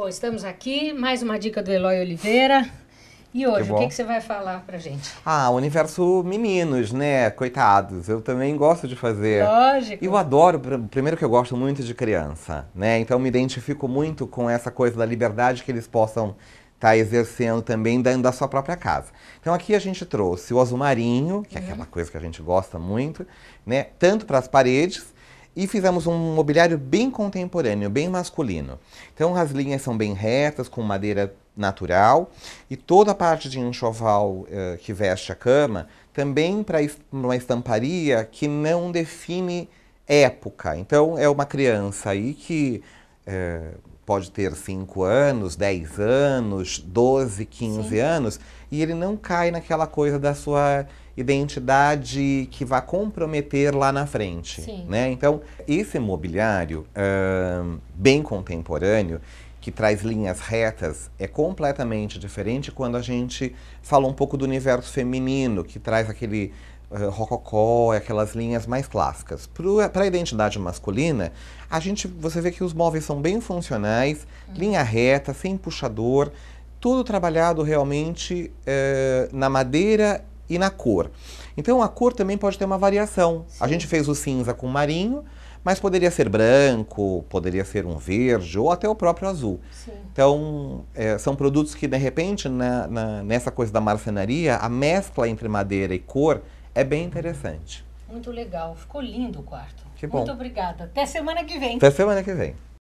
Bom, estamos aqui, mais uma dica do Eloy Oliveira. E hoje, que o que, que, você vai falar pra gente? Ah, universo meninos, né? Coitados, eu também gosto de fazer. Lógico. Eu adoro, primeiro que eu gosto muito de criança, né? Então me identifico muito com essa coisa da liberdade que eles possam estar tá exercendo também dentro da sua própria casa. Então aqui a gente trouxe o azul marinho, que é uhum. aquela coisa que a gente gosta muito, né? Tanto para as paredes e fizemos um mobiliário bem contemporâneo, bem masculino. Então as linhas são bem retas, com madeira natural e toda a parte de enxoval eh, que veste a cama também para uma estamparia que não define época. Então é uma criança aí que eh, pode ter 5 anos, 10 anos, 12, 15 Sim. anos, e ele não cai naquela coisa da sua identidade que vai comprometer lá na frente. Né? Então, esse mobiliário uh, bem contemporâneo, que traz linhas retas é completamente diferente quando a gente fala um pouco do universo feminino, que traz aquele uh, rococó, aquelas linhas mais clássicas. Para a identidade masculina, a gente, você vê que os móveis são bem funcionais, uhum. linha reta, sem puxador, tudo trabalhado realmente uh, na madeira e na cor. Então a cor também pode ter uma variação. Sim. A gente fez o cinza com marinho, mas poderia ser branco, poderia ser um verde ou até o próprio azul. Sim. Então, é, são produtos que, de repente, na, na, nessa coisa da marcenaria, a mescla entre madeira e cor é bem interessante. Muito legal. Ficou lindo o quarto. Que bom. Muito obrigada. Até semana que vem. Até semana que vem.